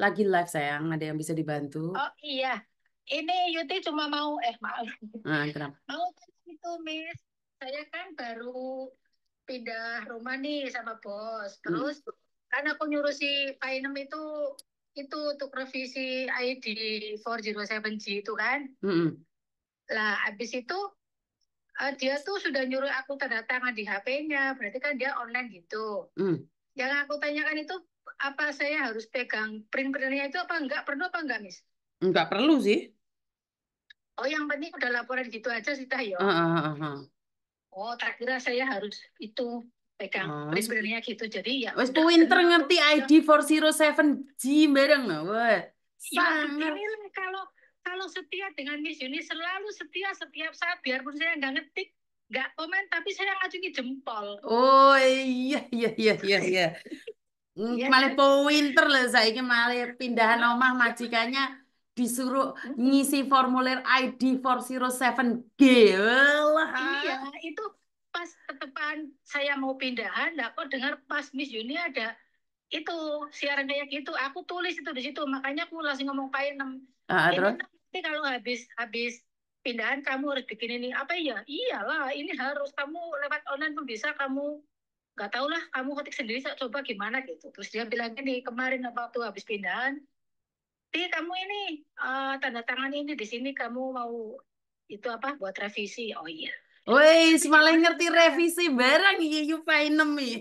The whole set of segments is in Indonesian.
lagi live sayang, ada yang bisa dibantu? Oh iya, ini Yuti cuma mau eh maaf. Nah, kenapa? Mau itu Miss, saya kan baru pindah rumah nih sama bos. Hmm. Terus hmm. kan aku nyuruh si Painem itu itu untuk revisi ID 407G itu kan. Hmm. Lah abis itu uh, dia tuh sudah nyuruh aku tanda tangan di HP-nya, berarti kan dia online gitu. Hmm. Yang aku tanyakan itu apa saya harus pegang print-printnya itu apa enggak perlu apa enggak, mis Enggak perlu sih. Oh, yang penting udah laporan gitu aja sih, Tayo. Uh, uh, uh, uh. Oh, tak kira saya harus itu pegang uh. Oh, print-printnya gitu. Jadi ya Wes pinter ngerti ID 407G bareng wah. Ya, Sangat. Ya, kalau kalau setia dengan Miss Yuni selalu setia setiap saat biarpun saya nggak ngetik nggak komen tapi saya ngacungi jempol oh iya iya iya iya, iya. Hmm, iya. malah po winter lah saya malah pindahan omah majikannya disuruh ngisi formulir ID 407G. Lah. Iya, itu pas tetepan saya mau pindahan, aku dengar pas Miss juni ada itu siaran kayak gitu, aku tulis itu di situ, makanya aku langsung ngomong Pak Enem. Ah, terus? Nanti kalau habis habis pindahan kamu harus bikin ini apa ya? Iyalah, ini harus kamu lewat online pun bisa kamu nggak tau lah kamu ketik sendiri saya coba gimana gitu terus dia bilang gini kemarin waktu habis pindahan di kamu ini uh, tanda tangan ini di sini kamu mau itu apa buat revisi oh iya Woi, malah gitu. ngerti revisi barang iya you painem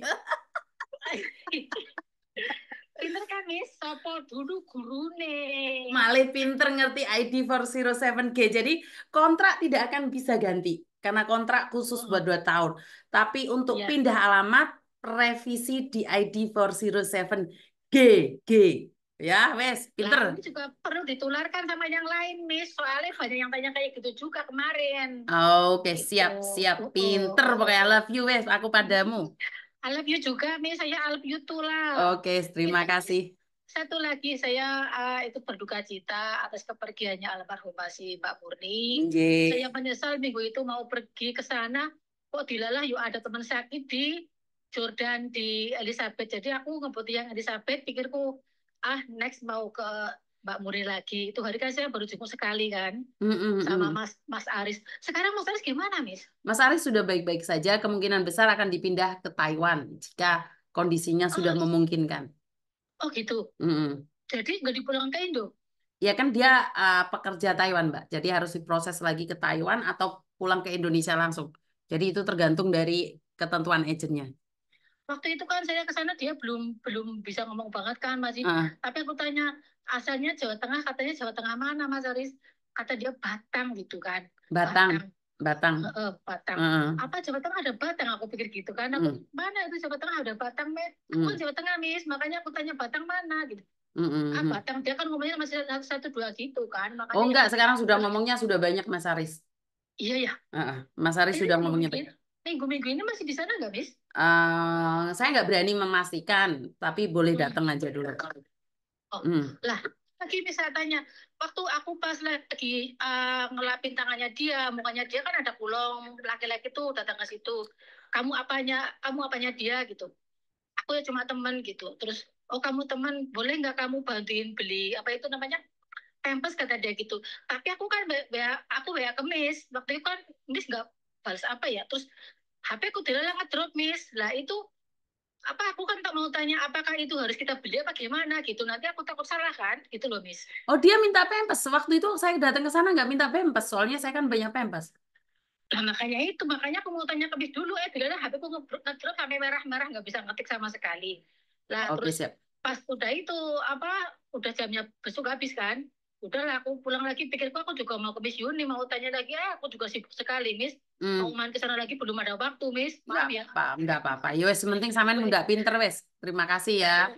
pinter kan wis sopo dulu guru nih. Malah pinter ngerti ID 407G. Jadi kontrak tidak akan bisa ganti karena kontrak khusus buat hmm. dua tahun. Tapi untuk yeah. pindah alamat revisi di ID 407 G G ya wes pinter nah, ini juga perlu ditularkan sama yang lain miss soalnya banyak yang tanya kayak gitu juga kemarin oh, oke okay. Gitu. siap siap pinter oh, pokoknya I love you wes aku padamu I love you juga miss saya I love you too lah oke okay, terima gitu. kasih satu lagi saya uh, itu berduka cita atas kepergiannya almarhumah si Mbak Murni. Yeah. Saya menyesal minggu itu mau pergi ke sana kok dilalah yuk ada teman sakit di Jordan di Elizabeth. Jadi aku ngebuti yang Elizabeth pikirku ah next mau ke Mbak Murni lagi. Itu hari kan saya baru jumpa sekali kan mm-mm, sama Mas Mas Aris. Sekarang Mas Aris gimana, Miss? Mas Aris sudah baik-baik saja. Kemungkinan besar akan dipindah ke Taiwan jika kondisinya sudah oh. memungkinkan. Oh gitu. Mm-hmm. Jadi nggak dipulangkan ke Indo? Ya kan dia uh, pekerja Taiwan mbak, jadi harus diproses lagi ke Taiwan atau pulang ke Indonesia langsung. Jadi itu tergantung dari ketentuan agentnya. Waktu itu kan saya ke sana dia belum belum bisa ngomong banget kan masih. Uh. Ah. Tapi aku tanya asalnya Jawa Tengah, katanya Jawa Tengah mana Mas Aris? Kata dia Batang gitu kan. Batang. Batang. Batang. Uh, Batang. Uh. Apa Jawa Tengah ada Batang? Aku pikir gitu kan. Aku mm. mana itu Jawa Tengah ada Batang, Met? Aku hmm. kan Jawa Tengah, mis, Makanya aku tanya Batang mana gitu. Mm -hmm. Ah, hmm. Batang dia kan ngomongnya masih satu, dua gitu kan. Makanya oh enggak, sekarang sudah gitu. ngomongnya sudah banyak Mas Aris. Iya ya. Uh, Mas Aris ini, sudah ngomongnya banyak. Minggu-minggu ini masih di sana nggak, Miss? Uh, eh, saya nggak berani memastikan, tapi boleh hmm. datang hmm. aja dulu. Oh. Hmm. Lah, lagi tanya waktu aku pas lagi uh, ngelapin tangannya dia mukanya dia kan ada kulong laki-laki tuh datang ke situ kamu apanya kamu apanya dia gitu aku ya cuma teman gitu terus oh kamu teman boleh nggak kamu bantuin beli apa itu namanya pampers kata dia gitu tapi aku kan bea, aku bea kemis waktu itu kan mis nggak balas apa ya terus HP aku dilelang ngedrop mis lah itu apa aku kan tak mau tanya apakah itu harus kita beli apa gimana gitu nanti aku takut salah kan gitu loh miss oh dia minta pempes waktu itu saya datang ke sana nggak minta pempes soalnya saya kan banyak pempes nah makanya itu makanya aku mau tanya ke dulu eh bila HP aku ngedrop sampai merah-merah nggak bisa ngetik sama sekali lah okay, terus siap. pas udah itu apa udah jamnya besok habis kan udahlah aku pulang lagi pikirku aku juga mau ke Miss Yuni mau tanya lagi ah, aku juga sibuk sekali Miss hmm. mau main ke sana lagi belum ada waktu Miss maaf ya apa enggak apa-apa ya wes penting yang nggak pinter wes terima kasih ya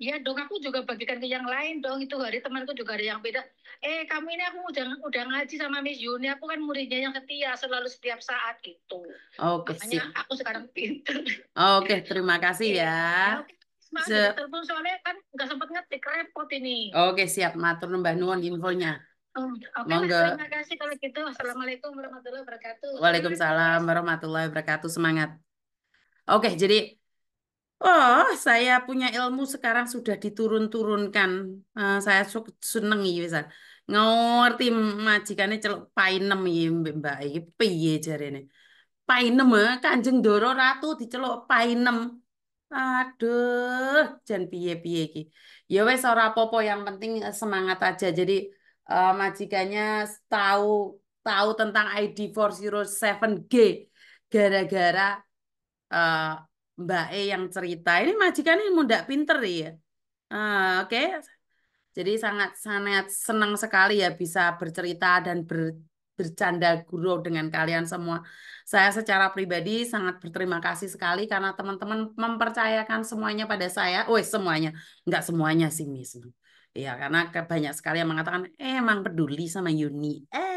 iya, iya dong, aku juga bagikan ke yang lain dong. Itu hari temanku juga ada yang beda. Eh, kamu ini aku udah udah ngaji sama Miss Yuni. Aku kan muridnya yang setia selalu setiap saat gitu. Oke. Okay, Makanya aku sekarang pinter. Oke, okay, terima kasih iya, ya. ya okay. Maaf, Se... telepon soalnya kan nggak sempat ngetik repot ini. Oke, siap. Matur mbah nuwun infonya. Oh, Oke, okay, terima kasih kalau gitu. Assalamualaikum warahmatullahi wabarakatuh. Waalaikumsalam warahmatullahi wabarakatuh. Semangat. Oke, jadi Oh, saya punya ilmu sekarang sudah diturun-turunkan. Uh, saya seneng ya, bisa Ngerti majikannya celok painem ya, Mbak Iya, piye jarene. Painem eh, Kanjeng doro Ratu diceluk painem. Aduh, jan piye-piye iki. Ya wes ora popo yang penting semangat aja. Jadi eh, majikannya tahu tahu tentang ID 407G gara-gara eh, Mbak E yang cerita. Ini majikan ini muda pinter ya. Eh, Oke. Okay. Jadi sangat sangat senang sekali ya bisa bercerita dan ber, bercanda guru dengan kalian semua. Saya secara pribadi sangat berterima kasih sekali karena teman-teman mempercayakan semuanya pada saya. Oh, semuanya. Enggak semuanya sih, Miss. Iya, karena banyak sekali yang mengatakan, eh, emang peduli sama Yuni. Eh,